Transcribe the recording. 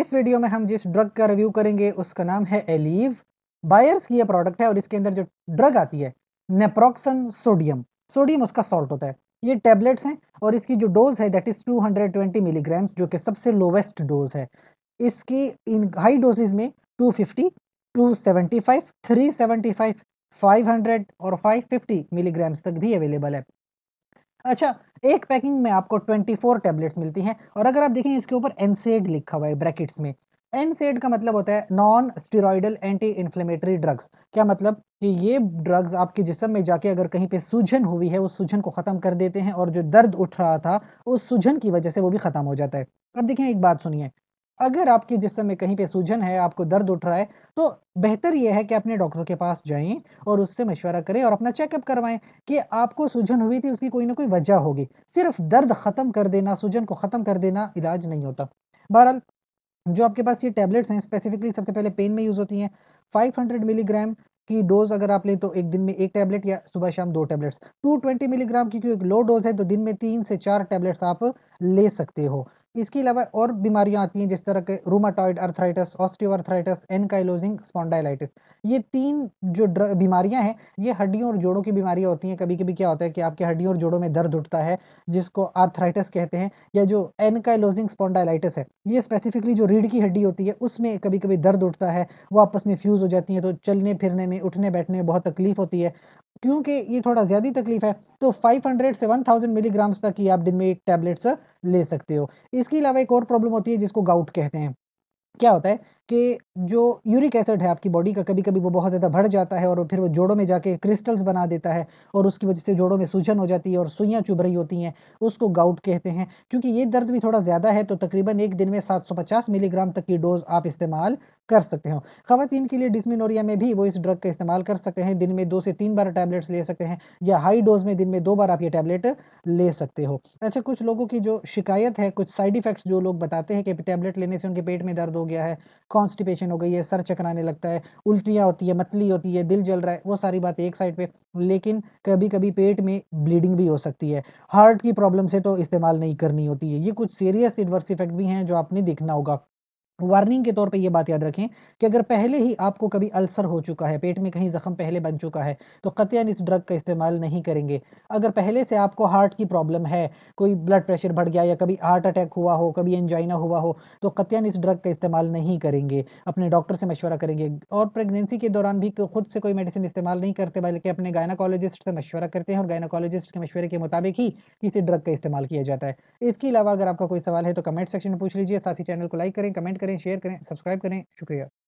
इस वीडियो में हम जिस ड्रग का रिव्यू करेंगे उसका नाम है एलीव बायर्स की यह प्रोडक्ट है और इसके अंदर जो ड्रग आती है नेप्रोक्सन सोडियम सोडियम उसका सॉल्ट होता है ये टेबलेट्स हैं और इसकी जो डोज है दैट इज़ 220 मिलीग्राम्स जो कि सबसे लोवेस्ट डोज है इसकी इन हाई डोजेज में 250, 275, 375, 500 और 550 मिलीग्राम्स तक भी अवेलेबल है अच्छा एक पैकिंग में आपको 24 टैबलेट्स मिलती हैं और अगर आप देखें इसके ऊपर एनसेड लिखा हुआ है ब्रैकेट्स में एनसेड का मतलब होता है non steroidal anti inflammatory drugs क्या मतलब कि ये ड्रग्स आपके जिसम में जाके अगर कहीं पे सूजन हुई है उस सूजन को ख़त्म कर देते हैं और जो दर्द उठ रहा था उस सूजन की वजह से वो भी ख़त्म हो जाता है अब देखें एक बात सुनिए अगर आपके जिसम में कहीं पे सूजन है आपको दर्द उठ रहा है तो बेहतर यह है कि अपने डॉक्टर के पास जाएं और उससे मशवरा करें और अपना चेकअप करवाएं कि आपको सूजन हुई थी उसकी कोई ना कोई वजह होगी सिर्फ दर्द ख़त्म कर देना सूजन को ख़त्म कर देना इलाज नहीं होता बहरहाल जो आपके पास ये टैबलेट्स हैं स्पेसिफिकली सबसे पहले पेन में यूज़ होती हैं 500 मिलीग्राम की डोज अगर आप लें तो एक दिन में एक टैबलेट या सुबह शाम दो टैबलेट्स 220 मिलीग्राम की क्योंकि एक लो डोज है तो दिन में तीन से चार टैबलेट्स आप ले सकते हो इसके अलावा और बीमारियां आती हैं जिस तरह के rheumatoid arthritis osteoarthritis ankylosing spondylitis ये तीन जो बीमारियां हैं ये हड्डियों और जोड़ों की बीमारियां होती हैं कभी कभी क्या होता है कि आपके हड्डियों और जोड़ों में दर्द उठता है जिसको आर्थराइटिस कहते हैं या जो एनकाइलोजिंग स्पॉन्डाइलाइटिस है ये स्पेसिफिकली जो रीढ़ की हड्डी होती है उसमें कभी कभी दर्द उठता है वो आपस में फ्यूज़ हो जाती है तो चलने फिरने में उठने बैठने में बहुत तकलीफ होती है क्योंकि ये थोड़ा ज़्यादा तकलीफ है तो 500 से 1000 मिलीग्राम्स तक ही आप दिन में एक टैबलेट्स ले सकते हो इसके अलावा एक और प्रॉब्लम होती है जिसको गाउट कहते हैं क्या होता है कि जो यूरिक एसिड है आपकी बॉडी का कभी कभी वो बहुत ज़्यादा बढ़ जाता है और फिर वो जोड़ों में जाके क्रिस्टल्स बना देता है और उसकी वजह से जोड़ों में सूजन हो जाती है और सुइयाँ चुभ रही होती हैं उसको गाउट कहते हैं क्योंकि ये दर्द भी थोड़ा ज़्यादा है तो तकरीबन एक दिन में सात मिलीग्राम तक की डोज आप इस्तेमाल कर सकते हो खातन के लिए डिसमिनोरिया में भी वो इस ड्रग का इस्तेमाल कर सकते हैं दिन में दो से तीन बार टैबलेट्स ले सकते हैं या हाई डोज में दिन में दो बार आप ये टैबलेट ले सकते हो अच्छा कुछ लोगों की जो शिकायत है कुछ साइड इफेक्ट्स जो लोग बताते हैं कि टैबलेट लेने से उनके पेट में दर्द हो गया है कॉन्स्टिपेशन हो गई है सर चकराने लगता है उल्टियाँ होती है मतली होती है दिल जल रहा है वो सारी बात एक साइड पे लेकिन कभी कभी पेट में ब्लीडिंग भी हो सकती है हार्ट की प्रॉब्लम से तो इस्तेमाल नहीं करनी होती है ये कुछ सीरियस इडवर्स इफेक्ट भी हैं जो आपने देखना होगा वार्निंग के तौर पे ये बात याद रखें कि अगर पहले ही आपको कभी अल्सर हो चुका है पेट में कहीं जख्म पहले बन चुका है तो कतियान इस ड्रग का इस्तेमाल नहीं करेंगे अगर पहले से आपको हार्ट की प्रॉब्लम है कोई ब्लड प्रेशर बढ़ गया या कभी हार्ट अटैक हुआ हो कभी एंजाइना हुआ हो तो कतियान इस ड्रग का इस्तेमाल नहीं करेंगे अपने डॉक्टर से मशवरा करेंगे और प्रेगनेंसी के दौरान भी खुद से कोई मेडिसिन इस्तेमाल नहीं करते बल्कि अपने गायनाकोलॉजिस्ट से मशवरा करते हैं और गायनाकोलॉजिस्ट के मशवरे के मुताबिक ही किसी ड्रग का इस्तेमाल किया जाता है इसके अलावा अगर आपका कोई सवाल है तो कमेंट सेक्शन में पूछ लीजिए साथ ही चैनल को लाइक करें कमेंट करें शेयर करें सब्सक्राइब करें शुक्रिया